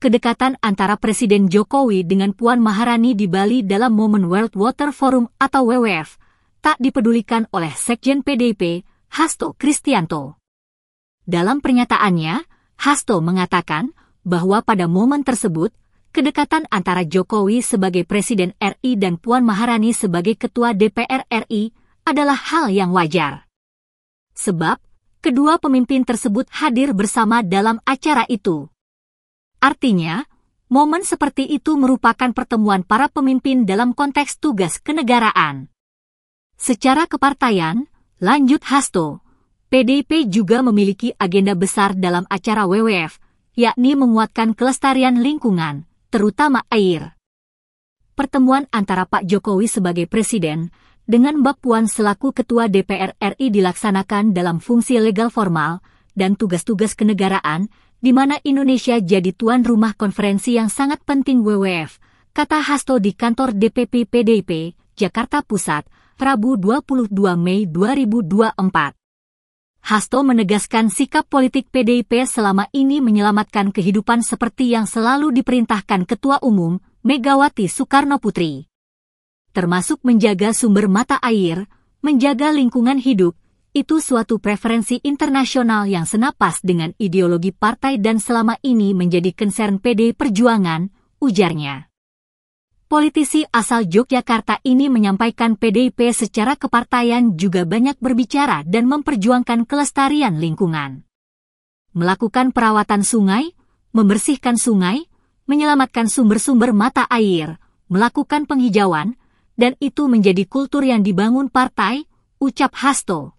kedekatan antara Presiden Jokowi dengan Puan Maharani di Bali dalam momen World Water Forum atau WWF tak dipedulikan oleh Sekjen PDIP, Hasto Kristianto. Dalam pernyataannya, Hasto mengatakan bahwa pada momen tersebut, kedekatan antara Jokowi sebagai Presiden RI dan Puan Maharani sebagai Ketua DPR RI adalah hal yang wajar. Sebab, kedua pemimpin tersebut hadir bersama dalam acara itu. Artinya, momen seperti itu merupakan pertemuan para pemimpin dalam konteks tugas kenegaraan. Secara kepartaian, lanjut Hasto, PDIP juga memiliki agenda besar dalam acara WWF, yakni menguatkan kelestarian lingkungan, terutama air. Pertemuan antara Pak Jokowi sebagai presiden dengan Mbak Puan selaku ketua DPR RI dilaksanakan dalam fungsi legal formal, dan tugas-tugas kenegaraan, di mana Indonesia jadi tuan rumah konferensi yang sangat penting WWF, kata Hasto di kantor DPP PDIP, Jakarta Pusat, Rabu 22 Mei 2024. Hasto menegaskan sikap politik PDIP selama ini menyelamatkan kehidupan seperti yang selalu diperintahkan Ketua Umum Megawati Soekarno Putri. Termasuk menjaga sumber mata air, menjaga lingkungan hidup, itu suatu preferensi internasional yang senapas dengan ideologi partai dan selama ini menjadi concern PD Perjuangan, ujarnya. Politisi asal Yogyakarta ini menyampaikan PDIP secara kepartaian juga banyak berbicara dan memperjuangkan kelestarian lingkungan. Melakukan perawatan sungai, membersihkan sungai, menyelamatkan sumber-sumber mata air, melakukan penghijauan, dan itu menjadi kultur yang dibangun partai, ucap Hasto.